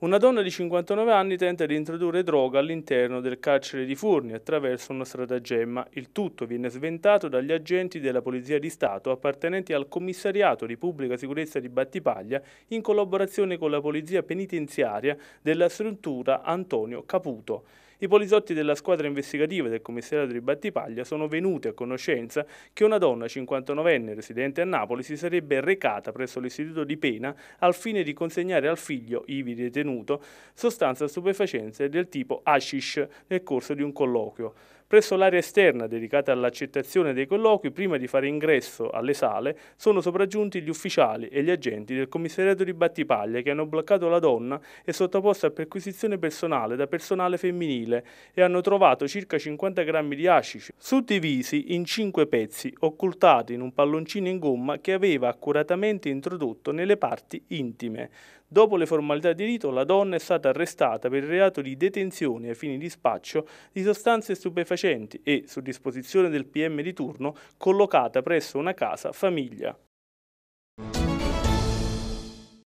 Una donna di 59 anni tenta di introdurre droga all'interno del carcere di Furni attraverso uno stratagemma. Il tutto viene sventato dagli agenti della Polizia di Stato appartenenti al Commissariato di Pubblica Sicurezza di Battipaglia in collaborazione con la Polizia Penitenziaria della struttura Antonio Caputo. I poliziotti della squadra investigativa del commissariato di Battipaglia sono venuti a conoscenza che una donna 59enne residente a Napoli si sarebbe recata presso l'istituto di pena al fine di consegnare al figlio, ivi detenuto, sostanze stupefacenti del tipo hashish nel corso di un colloquio. Presso l'area esterna dedicata all'accettazione dei colloqui, prima di fare ingresso alle sale, sono sopraggiunti gli ufficiali e gli agenti del commissariato di Battipaglia che hanno bloccato la donna e sottoposta a perquisizione personale da personale femminile e hanno trovato circa 50 grammi di acici, suddivisi in 5 pezzi, occultati in un palloncino in gomma che aveva accuratamente introdotto nelle parti intime. Dopo le formalità di rito, la donna è stata arrestata per il reato di detenzione ai fini di spaccio di sostanze stupefacenti stupefacenti e, su disposizione del PM di turno, collocata presso una casa famiglia.